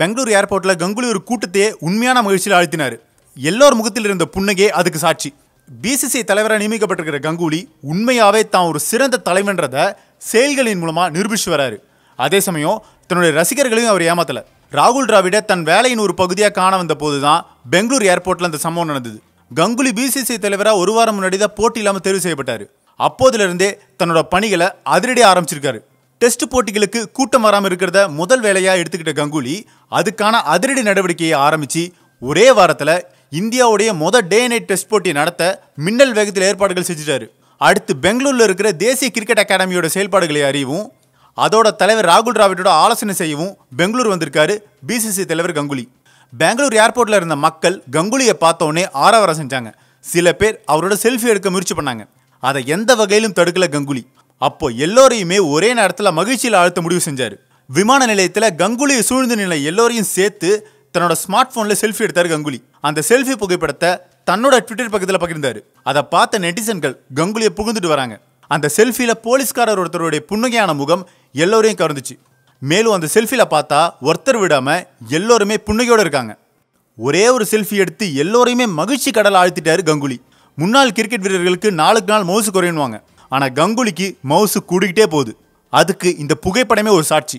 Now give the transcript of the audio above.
பெங்களூர் ஏர்போர்ட்டில் கங்குலி ஒரு கூட்டத்தையே உண்மையான மகிழ்ச்சியில் அழுத்தினார் எல்லோர் முகத்தில் இருந்த புன்னகே அதுக்கு சாட்சி பிசிசிஐ தலைவராக நியமிக்கப்பட்டிருக்கிற கங்குலி உண்மையாகவே தான் ஒரு சிறந்த தலைவன்றதை செயல்களின் மூலமாக நிரூபிச்சு வராரு அதே சமயம் தன்னுடைய ரசிகர்களையும் அவர் ஏமாத்தலை ராகுல் டிராவிட தன் வேலையின் ஒரு பகுதியாக காண வந்த போது தான் பெங்களூர் ஏர்போர்ட்டில் அந்த சம்பவம் நடந்தது கங்குலி பிசிசிஐ தலைவராக ஒரு வாரம் முன்னாடி தான் போட்டி இல்லாமல் தேர்வு செய்யப்பட்டார் அப்போதுலேருந்தே தன்னோட பணிகளை அதிரடியாக ஆரம்பிச்சிருக்காரு டெஸ்ட் போட்டிகளுக்கு கூட்டம் வராமல் இருக்கிறத முதல் வேலையாக எடுத்துக்கிட்ட கங்குலி அதுக்கான அதிரடி நடவடிக்கையை ஆரம்பித்து ஒரே வாரத்தில் இந்தியாவுடைய மொதல் டே நைட் டெஸ்ட் போட்டியை நடத்த மின்னல் வேகத்தில் ஏற்பாடுகள் செஞ்சிட்டாரு அடுத்து பெங்களூரில் இருக்கிற தேசிய கிரிக்கெட் அகாடமியோட செயல்பாடுகளை அறியவும் அதோட தலைவர் ராகுல் டிராவிடோட ஆலோசனை செய்யவும் பெங்களூர் வந்திருக்காரு பிசிசி தலைவர் கங்குலி பெங்களூர் ஏர்போர்ட்டில் இருந்த மக்கள் கங்குலியை பார்த்தோன்னே ஆரவாரம் செஞ்சாங்க சில பேர் அவரோட செல்ஃபி எடுக்க முயற்சி பண்ணாங்க அதை எந்த வகையிலும் தடுக்கல கங்குலி அப்போ எல்லோரையுமே ஒரே நேரத்தில் மகிழ்ச்சியில் ஆழ்த்த முடிவு செஞ்சார் விமான நிலையத்தில் கங்குலியை சூழ்ந்த நிலை எல்லோரையும் சேர்த்து தன்னோட ஸ்மார்ட் ஃபோனில் செல்ஃபி எடுத்தார் கங்குலி அந்த செல்ஃபி புகைப்படத்தை தன்னோட ட்விட்டர் பக்கத்தில் பகிர்ந்தார் அதை பார்த்த நெட்டிசன்கள் கங்குலியை புகுந்துட்டு வராங்க அந்த செல்ஃபியில் போலீஸ்காரர் ஒருத்தருடைய புன்னகையான முகம் எல்லோரையும் கவர்ந்துச்சு மேலும் அந்த செல்ஃபியில் பார்த்தா ஒருத்தர் விடாமல் எல்லோருமே புன்னகையோடு இருக்காங்க ஒரே ஒரு செல்ஃபி எடுத்து எல்லோரையுமே மகிழ்ச்சி கடல் ஆழ்த்திட்டாரு கங்குலி முன்னாள் கிரிக்கெட் வீரர்களுக்கு நாளுக்கு நாள் மவுசு குறையணுவாங்க ஆனால் கங்குலிக்கு மவுசு கூடிக்கிட்டே போகுது அதுக்கு இந்த புகைப்படமே ஒரு சாட்சி